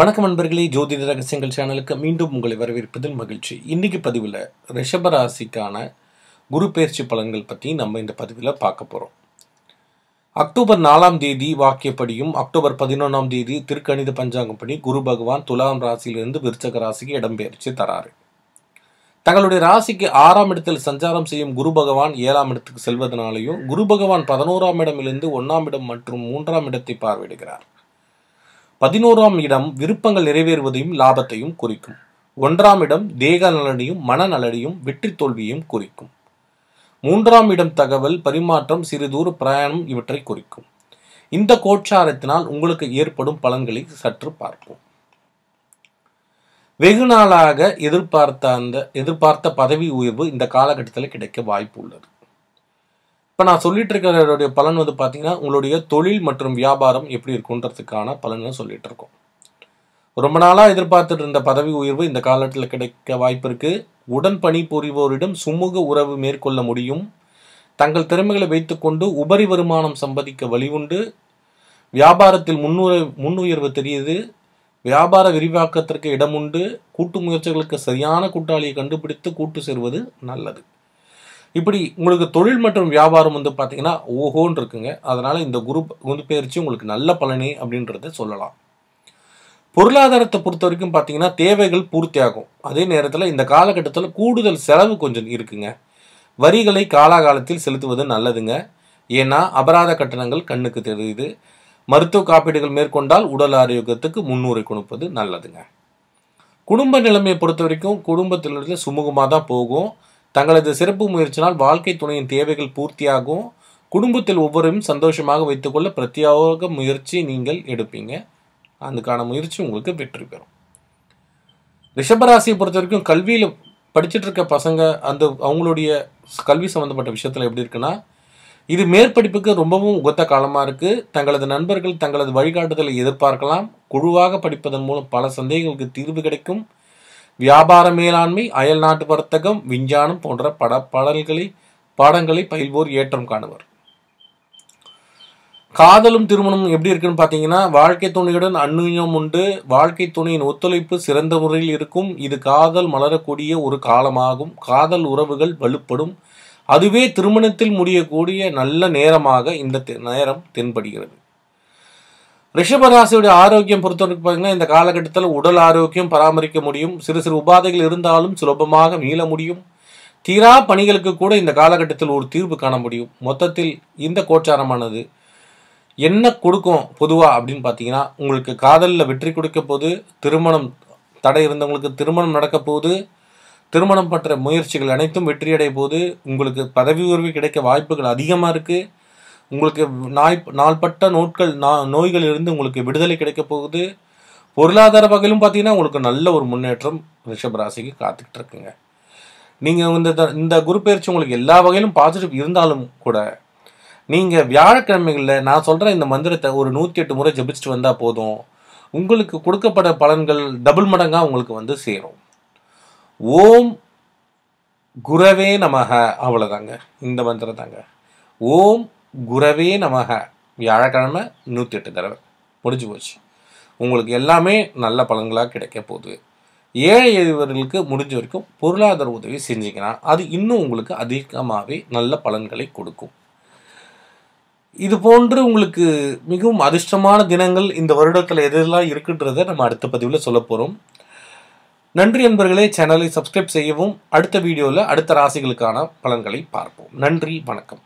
வணக்கம் நண்பர்களே ஜோதிட ரகசியங்கள் சேனலுக்கு மீண்டும் உங்களை வரவேற்பதில் மகிழ்ச்சி இன்னைக்கு பதிவில் ரிஷபராசிக்கான குரு பயிற்சி பலன்கள் பற்றி நம்ம இந்த பதிவில் பார்க்க போகிறோம் அக்டோபர் நாலாம் தேதி வாக்கியப்படியும் அக்டோபர் பதினொன்றாம் தேதி திருக்கணித பஞ்சாங்கப்படி குரு பகவான் துலாம் ராசியிலிருந்து விருச்சக ராசிக்கு இடம்பெயர்ச்சி தராரு தங்களுடைய ராசிக்கு ஆறாம் இடத்தில் சஞ்சாரம் செய்யும் குரு பகவான் ஏழாம் இடத்துக்கு செல்வதனாலையும் குரு பகவான் பதினோராம் இடமிலிருந்து ஒன்றாம் இடம் மற்றும் மூன்றாம் இடத்தை பார்வையிடுகிறார் பதினோராம் இடம் விருப்பங்கள் நிறைவேறுவதையும் லாபத்தையும் குறிக்கும் ஒன்றாம் இடம் தேக நலனையும் மனநலனையும் வெற்றி தோல்வியையும் குறிக்கும் மூன்றாம் இடம் தகவல் பரிமாற்றம் சிறு தூர பிரயாணம் இவற்றை குறிக்கும் இந்த கோச்சாரத்தினால் உங்களுக்கு ஏற்படும் பலன்களை சற்று பார்ப்போம் வெகு நாளாக எதிர்பார்த்த அந்த எதிர்பார்த்த பதவி உயர்வு இந்த காலகட்டத்தில் கிடைக்க வாய்ப்பு உள்ளது இப்போ நான் சொல்லிட்டு இருக்கிற பலன் வந்து பார்த்தீங்கன்னா உங்களுடைய தொழில் மற்றும் வியாபாரம் எப்படி இருக்குன்றதுக்கான பலன்கள் சொல்லிட்டு இருக்கோம் ரொம்ப நாளாக எதிர்பார்த்துட்டு இருந்த பதவி உயர்வு இந்த காலத்தில் கிடைக்க வாய்ப்பு இருக்குது உடன் பணி புரிவோரிடம் சுமூக உறவு மேற்கொள்ள முடியும் தங்கள் திறமைகளை வைத்துக்கொண்டு உபரி வருமானம் சம்பாதிக்க உண்டு வியாபாரத்தில் முன்னுரை முன்னுயர்வு தெரியுது வியாபார விரிவாக்கத்திற்கு இடமுண்டு கூட்டு முயற்சிகளுக்கு சரியான கூட்டாளியை கண்டுபிடித்து கூட்டு சேர்வது நல்லது இப்படி உங்களுக்கு தொழில் மற்றும் வியாபாரம் வந்து பார்த்தீங்கன்னா ஓஹோன்னு இருக்குங்க அதனால் இந்த குரூப் குரு பயிற்சி உங்களுக்கு நல்ல பலனி அப்படின்றத சொல்லலாம் பொருளாதாரத்தை பொறுத்த வரைக்கும் பார்த்தீங்கன்னா தேவைகள் பூர்த்தியாகும் அதே நேரத்தில் இந்த காலகட்டத்தில் கூடுதல் செலவு கொஞ்சம் இருக்குங்க வரிகளை காலாகாலத்தில் செலுத்துவது நல்லதுங்க ஏன்னா அபராத கட்டணங்கள் கண்ணுக்கு தெரியுது மருத்துவ காப்பீடுகள் மேற்கொண்டால் உடல் ஆரோக்கியத்துக்கு முன்னுரை கொடுப்பது நல்லதுங்க குடும்ப நிலைமையை பொறுத்த வரைக்கும் குடும்பத்திலிருந்து சுமூகமாக தான் போகும் தங்களது சிறப்பு முயற்சினால் வாழ்க்கை துணையின் தேவைகள் பூர்த்தியாகும் குடும்பத்தில் ஒவ்வொருவரும் சந்தோஷமாக வைத்துக்கொள்ள பிரத்யேக முயற்சி நீங்கள் எடுப்பீங்க அதுக்கான முயற்சி உங்களுக்கு வெற்றி பெறும் ரிஷபராசியை பொறுத்த வரைக்கும் கல்வியில் படிச்சுட்டு இருக்க பசங்க அந்த அவங்களுடைய கல்வி சம்மந்தப்பட்ட விஷயத்தில் எப்படி இருக்குன்னா இது மேற்படிப்புக்கு ரொம்பவும் உகத்த காலமாக இருக்குது தங்களது நண்பர்கள் தங்களது வழிகாட்டுதலை எதிர்பார்க்கலாம் குழுவாக படிப்பதன் மூலம் பல சந்தேகங்களுக்கு தீர்வு கிடைக்கும் வியாபார மேலாண்மை அயல் நாட்டு வர்த்தகம் விஞ்ஞானம் போன்ற பட பாடல்களை பாடங்களை பயில்வோர் ஏற்றம் காணுவர் காதலும் திருமணம் எப்படி இருக்குன்னு பார்த்தீங்கன்னா வாழ்க்கை துணையுடன் அந்நியம் உண்டு வாழ்க்கை துணையின் ஒத்துழைப்பு சிறந்த முறையில் இருக்கும் இது காதல் மலரக்கூடிய ஒரு காலமாகும் காதல் உறவுகள் வலுப்படும் அதுவே திருமணத்தில் முடியக்கூடிய நல்ல நேரமாக இந்த நேரம் தென்படுகிறது ரிஷபராசியுடைய ஆரோக்கியம் பொறுத்தவரைக்கும் பார்த்தீங்கன்னா இந்த காலகட்டத்தில் உடல் ஆரோக்கியம் பராமரிக்க முடியும் சிறு சிறு உபாதைகள் இருந்தாலும் சுலபமாக மீள முடியும் தீரா பணிகளுக்கு கூட இந்த காலகட்டத்தில் ஒரு தீர்வு காண முடியும் மொத்தத்தில் இந்த கோச்சாரமானது என்ன கொடுக்கும் பொதுவாக அப்படின்னு பார்த்தீங்கன்னா உங்களுக்கு காதலில் வெற்றி கொடுக்க போது திருமணம் தடை இருந்தவங்களுக்கு திருமணம் நடக்க போது திருமணம் பற்ற முயற்சிகள் அனைத்தும் வெற்றியடைய போது உங்களுக்கு பதவி உயர்வு கிடைக்க வாய்ப்புகள் அதிகமாக இருக்குது உங்களுக்கு நாய் நாள்பட்ட நோட்கள் நா இருந்து உங்களுக்கு விடுதலை கிடைக்க போகுது பொருளாதார வகையிலும் பார்த்தீங்கன்னா உங்களுக்கு நல்ல ஒரு முன்னேற்றம் ரிஷபராசிக்கு காத்துக்கிட்டு இருக்குங்க நீங்கள் இந்த இந்த குரு பயிற்சி உங்களுக்கு எல்லா வகையிலும் பாசிட்டிவ் இருந்தாலும் கூட நீங்கள் வியாழக்கிழமைகளில் நான் சொல்கிறேன் இந்த மந்திரத்தை ஒரு நூற்றி எட்டு முறை ஜபிச்சுட்டு வந்தால் போதும் உங்களுக்கு கொடுக்கப்பட பலன்கள் டபுள் மடங்காக உங்களுக்கு வந்து சேரும் ஓம் குரவே நமக அவ்வளோதாங்க இந்த மந்திரம் தாங்க ஓம் குரவே நமக வியாழக்கிழமை நூற்றி எட்டு தடவை முடிஞ்சு போச்சு உங்களுக்கு எல்லாமே நல்ல பலன்களாக கிடைக்க போகுது ஏழை எழுவர்களுக்கு முடிஞ்ச வரைக்கும் பொருளாதார உதவி செஞ்சிக்கலாம் அது இன்னும் உங்களுக்கு அதிகமாகவே நல்ல பலன்களை கொடுக்கும் இது போன்று உங்களுக்கு மிகவும் அதிர்ஷ்டமான தினங்கள் இந்த வருடத்தில் எதெல்லாம் இருக்குன்றதை நம்ம அடுத்த பதிவில் சொல்ல போகிறோம் நன்றி நண்பர்களே சேனலை சப்ஸ்கிரைப் செய்யவும் அடுத்த வீடியோவில் அடுத்த ராசிகளுக்கான பலன்களை பார்ப்போம் நன்றி வணக்கம்